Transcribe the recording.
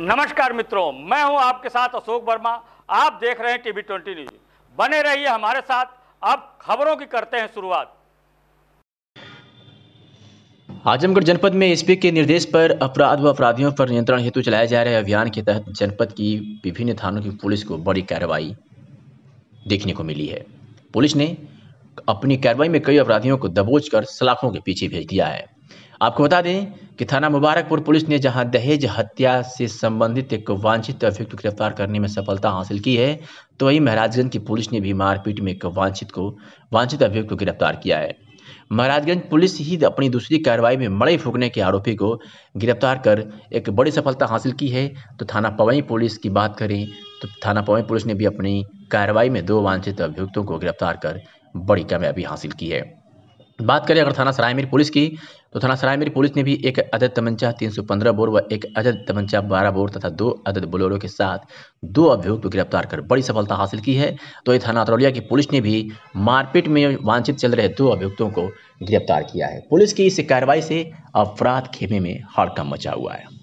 नमस्कार मित्रों मैं हूं आपके साथ अशोक वर्मा आप देख रहे हैं टीवी ट्वेंटी न्यूज बने रहिए हमारे साथ अब खबरों की करते हैं शुरुआत आजमगढ़ जनपद में एसपी के निर्देश पर अपराध व अपराधियों पर नियंत्रण हेतु चलाए जा रहे अभियान के तहत जनपद की विभिन्न थानों की पुलिस को बड़ी कार्रवाई देखने को मिली है पुलिस ने अपनी कार्रवाई में कई अपराधियों को दबोच कर सलाखों के पीछे भेज दिया है आपको बता दें कि थाना मुबारकपुर पुलिस ने जहां दहेज हत्या से संबंधित एक वांछित अभियुक्त को गिरफ्तार करने में सफलता हासिल की है तो वहीं महाराजगंज की पुलिस ने भी मारपीट में एक वांछित को वांछित अभियुक्त को गिरफ्तार किया है महाराजगंज पुलिस ही अपनी दूसरी कार्रवाई में मड़े फूकने के आरोपी को गिरफ्तार कर एक बड़ी सफलता हासिल की है तो थाना पवई पुलिस की बात करें तो थाना पवई पुलिस ने भी अपनी कार्रवाई में दो वांछित अभियुक्तों को गिरफ्तार कर बड़ी कामयाबी हासिल की है बात करें अगर थाना सरायमीर पुलिस की तो थाना सरायमीर पुलिस ने भी एक अदद तमंचा 315 बोर व एक अदद तमंचा 12 बोर तथा दो अदद बोलेरो के साथ दो अभियुक्त को गिरफ्तार कर बड़ी सफलता हासिल की है तो ये थाना अतरौलिया की पुलिस ने भी मारपीट में वांछित चल रहे दो अभियुक्तों को गिरफ्तार किया है पुलिस की इस कार्रवाई से अपराध खेमे में हड़कम मचा हुआ है